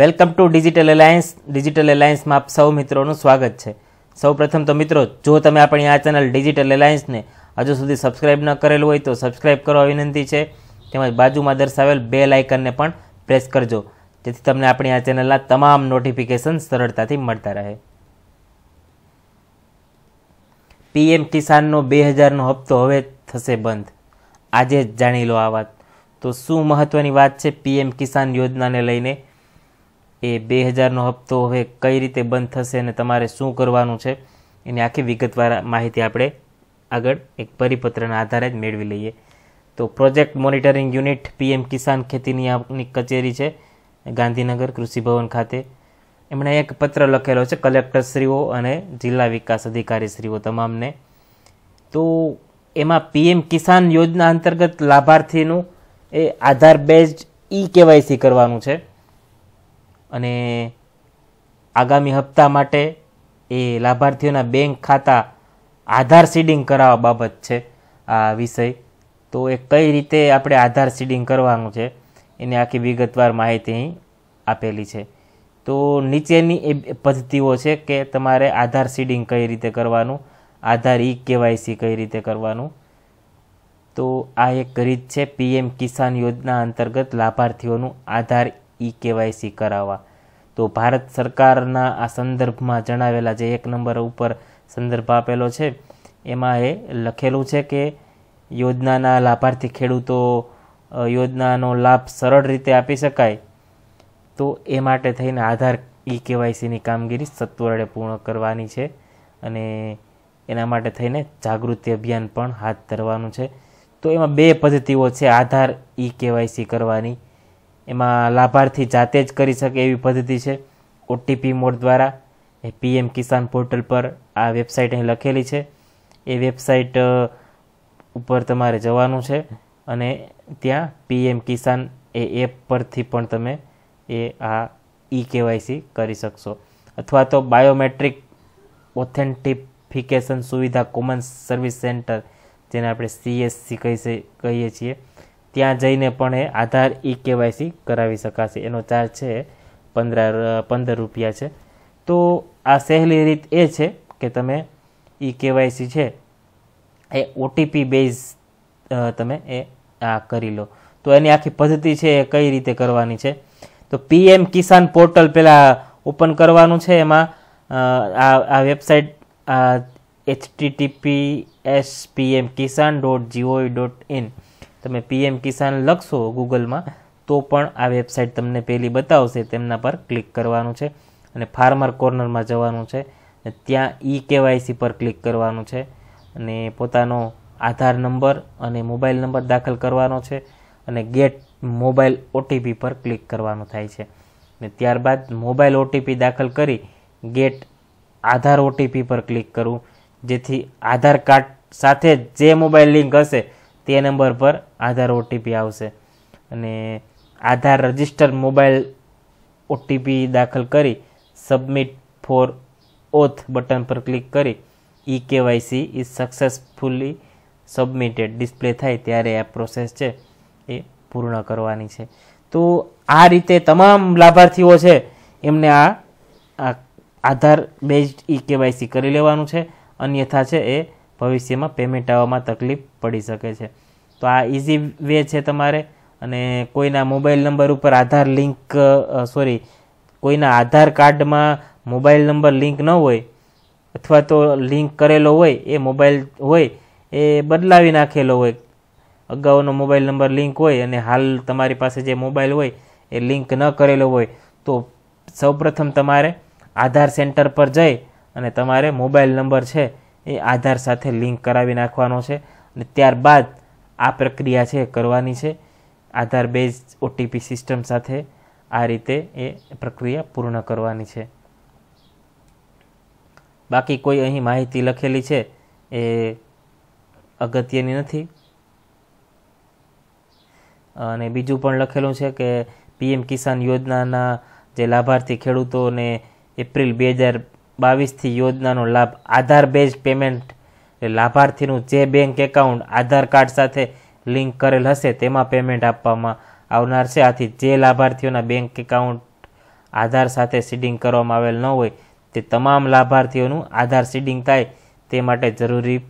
welcome to digital alliance digital એલાયન્સમાં આપ સૌ મિત્રોનું સ્વાગત છે સૌ પ્રથમ તો મિત્રો જો તમે આપણી આ ચેનલ ડિજિટલ એલાયન્સને હજુ સુધી સબસ્ક્રાઇબ ન કરેલું હોય તો સબસ્ક્રાઇબ કરવા વિનંતી છે તેમજ બાજુમાં દર્શાવેલ બે લાઇકનને પણ પ્રેસ કરજો જેથી તમને આપણી આ ચેનલના તમામ નોટિફિકેશન સરળતાથી મળતા રહે પીએમ કિસાનનો બે હજારનો હપ્તો હવે થશે બંધ આજે જ જાણી લો આ વાત તો શું મહત્ત્વની વાત છે પીએમ કિસાન યોજનાને લઈને એ બે હજારનો હપ્તો હવે કઈ રીતે બંધ થશે અને તમારે શું કરવાનું છે એની આખી વિગતવાર માહિતી આપણે આગળ એક પરિપત્રના આધારે જ મેળવી લઈએ તો project monitoring unit PM Kisan ખેતીની આપની કચેરી છે ગાંધીનગર કૃષિભવન ખાતે એમણે એક પત્ર લખેલો છે કલેક્ટરશ્રીઓ અને જિલ્લા વિકાસ અધિકારીશ્રીઓ તમામને તો એમાં પીએમ કિસાન યોજના અંતર્ગત લાભાર્થીનું એ આધાર બેઝ ઈ કેવાયસી કરવાનું છે અને આગામી હપ્તા માટે એ લાભાર્થીઓના બેંક ખાતા આધાર સીડિંગ કરાવવા બાબત છે આ વિષય તો એ કઈ રીતે આપણે આધાર સીડિંગ કરવાનું છે એની આખી વિગતવાર માહિતી અહીં આપેલી છે તો નીચેની એ પદ્ધતિઓ છે કે તમારે આધાર સીડિંગ કઈ રીતે કરવાનું આધાર ઈ કેવાયસી કઈ રીતે કરવાનું તો આ એક રીત છે પીએમ કિસાન યોજના અંતર્ગત લાભાર્થીઓનું આધાર ઈ કેવાયસી કરાવવા તો ભારત સરકારના આ સંદર્ભમાં જણાવેલા જે એક નંબર ઉપર સંદર્ભ આપેલો છે એમાં એ લખેલું છે કે યોજનાના લાભાર્થી ખેડૂતો યોજનાનો લાભ સરળ રીતે આપી શકાય તો એ માટે થઈને આધાર ઈ કેવાયસીની કામગીરી સત્વરે પૂર્ણ કરવાની છે અને એના માટે થઈને જાગૃતિ અભિયાન પણ હાથ ધરવાનું છે તો એમાં બે પદ્ધતિઓ છે આધાર ઈ કેવાયસી કરવાની એમાં લાભાર્થી જાતે જ કરી શકે એવી પદ્ધતિ છે ઓટીપી મોડ દ્વારા એ પીએમ કિસાન પોર્ટલ પર આ વેબસાઇટ અહીં લખેલી છે એ વેબસાઇટ ઉપર તમારે જવાનું છે અને ત્યાં પીએમ કિસાન એ એપ પરથી પણ તમે એ આ ઇ કેવાયસી કરી શકશો અથવા તો બાયોમેટ્રિક ઓથેન્ટિફિકેશન સુવિધા કોમન સર્વિસ સેન્ટર જેને આપણે સીએસસી કહીએ કહીએ છીએ ત્યાં જઈને પણ એ આધાર ઈ કેવાયસી કરાવી શકાશે એનો ચાર્જ છે પંદર પંદર રૂપિયા છે તો આ સહેલી રીત એ છે કે તમે ઇ કેવાયસી છે એ ઓટીપી બેઝ તમે એ આ કરી લો તો એની આખી પદ્ધતિ છે એ કઈ રીતે કરવાની છે તો પીએમ કિસાન પોર્ટલ પહેલાં ઓપન કરવાનું છે એમાં આ આ website HTTP S PM Kisan dot GOV dot in તમે પીએમ કિસાન લખશો ગૂગલમાં તો પણ આ વેબસાઇટ તમને પહેલી બતાવશે તેમના પર ક્લિક કરવાનું છે અને ફાર્મર કોર્નરમાં જવાનું છે ત્યાં ઈ કેવાયસી પર ક્લિક કરવાનું છે અને પોતાનો આધાર નંબર અને મોબાઈલ નંબર દાખલ કરવાનો છે અને ગેટ મોબાઈલ ઓટીપી પર ક્લિક કરવાનું થાય છે અને ત્યારબાદ મોબાઈલ ઓટીપી દાખલ કરી ગેટ આધાર ઓટીપી પર ક્લિક કરવું જેથી આધાર કાર્ડ સાથે જે મોબાઈલ લિંક હશે તે નંબર પર આધાર ઓટીપી આવશે અને આધાર રજિસ્ટર મોબાઈલ ઓટીપી દાખલ કરી સબમિટ ફોર ઓથ બટન પર ક્લિક કરી e KYC is successfully submitted display થાય ત્યારે આ પ્રોસેસ છે એ પૂર્ણ કરવાની છે તો આ રીતે તમામ લાભાર્થીઓ છે એમને આ આધાર બેઝડ ઈ કેવાયસી કરી લેવાનું છે અન્યથા છે એ ભવિષ્યમાં પેમેન્ટ આવવામાં તકલીફ પડી શકે છે તો આ ઇઝી વે છે તમારે અને કોઈના મોબાઈલ નંબર ઉપર આધાર લિંક સોરી કોઈના આધાર કાર્ડમાં મોબાઈલ નંબર લિંક ન હોય અથવા તો લિંક કરેલો હોય એ મોબાઈલ હોય એ બદલાવી નાખેલો હોય અગાઉનો મોબાઈલ નંબર લિંક હોય અને હાલ તમારી પાસે જે મોબાઈલ હોય એ લિંક ન કરેલો હોય તો સૌપ્રથમ તમારે આધાર સેન્ટર પર જઈ અને તમારે મોબાઈલ નંબર છે એ આધાર સાથે લિંક કરાવી નાખવાનો છે અને ત્યારબાદ આ પ્રક્રિયા છે કરવાની છે આધાર બેઝ ઓટીપી સિસ્ટમ સાથે આ રીતે એ પ્રક્રિયા પૂર્ણ કરવાની છે બાકી કોઈ અહીં માહિતી લખેલી છે એ અગત્યની નથી અને બીજું પણ લખેલું છે કે પીએમ કિસાન યોજનાના જે લાભાર્થી ખેડૂતોને એપ્રિલ બે હજાર બાવીસથી યોજનાનો લાભ આધાર બેઝ પેમેન્ટ લાભાર્થીનું જે બેંક એકાઉન્ટ આધાર કાર્ડ સાથે લિંક કરેલ હશે તેમાં પેમેન્ટ આપવામાં આવનાર છે આથી જે લાભાર્થીઓના બેંક એકાઉન્ટ આધાર સાથે સીડિંગ કરવામાં આવેલ ન હોય તે તમામ લાભાર્થીઓનું આધાર સીડિંગ થાય તે માટે જરૂરી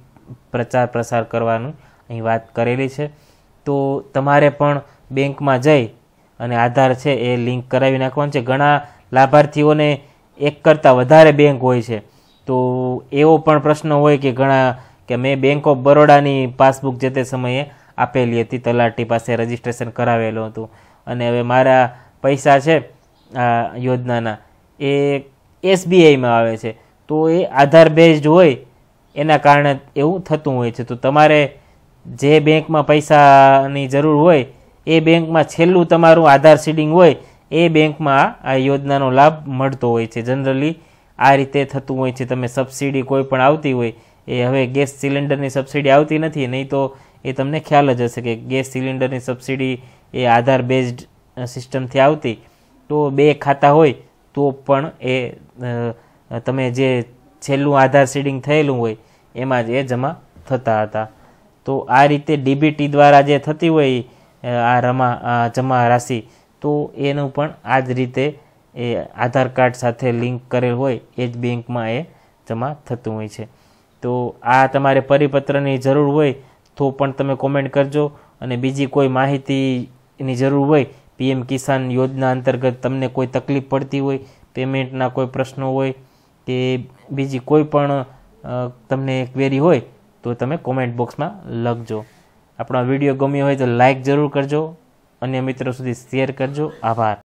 પ્રચાર પ્રસાર કરવાનું અહીં વાત કરેલી છે તો તમારે પણ બેંકમાં જઈ અને આધાર છે એ લિંક કરાવી નાખવાનું છે ઘણા લાભાર્થીઓને એક કરતાં વધારે બેંક હોય છે તો એવો પણ પ્રશ્ન હોય કે ઘણા કે મેં બેંક ઓફ બરોડાની પાસબુક જે તે સમયે આપેલી હતી તલાટી પાસે રજિસ્ટ્રેશન કરાવેલું હતું અને હવે મારા પૈસા છે આ યોજનાના એ એસબીઆઈમાં આવે છે તો એ આધાર બેઝડ હોય એના કારણે એવું થતું હોય છે તો તમારે જે બેંકમાં પૈસાની જરૂર હોય એ બેંકમાં છેલ્લું તમારું આધાર સીડિંગ હોય એ બેંકમાં આ યોજનાનો લાભ મળતો હોય છે જનરલી આ રીતે થતું હોય છે તમે સબસિડી કોઈ પણ આવતી હોય એ હવે ગેસ સિલિન્ડરની સબસિડી આવતી નથી નહીં તો એ તમને ખ્યાલ જ હશે કે ગેસ સિલિન્ડરની સબસિડી એ આધાર બેઝડ સિસ્ટમથી આવતી તો બે ખાતા હોય તો પણ એ તમે જે છેલ્લું આધાર સીડિંગ થયેલું હોય એમાં જ એ જમા થતા હતા તો આ રીતે ડીબીટી દ્વારા જે થતી હોય આ રમા જમા રાશિ તો એનું પણ આ જ રીતે એ આધાર કાર્ડ સાથે લિંક કરેલ હોય એ જ બેંકમાં એ જમા થતું હોય છે તો આ તમારે પરિપત્રની જરૂર હોય તો પણ તમે કોમેન્ટ કરજો અને બીજી કોઈ માહિતીની જરૂર હોય પીએમ કિસાન યોજના અંતર્ગત તમને કોઈ તકલીફ પડતી હોય પેમેન્ટના કોઈ પ્રશ્નો હોય કે બીજી કોઈ પણ તમને ક્વેરી હોય તો તમે કોમેન્ટ બોક્સમાં લખજો આપણો વિડીયો ગમ્યો હોય તો લાઇક જરૂર કરજો અન્ય મિત્રો સુધી શેર કરજો આભાર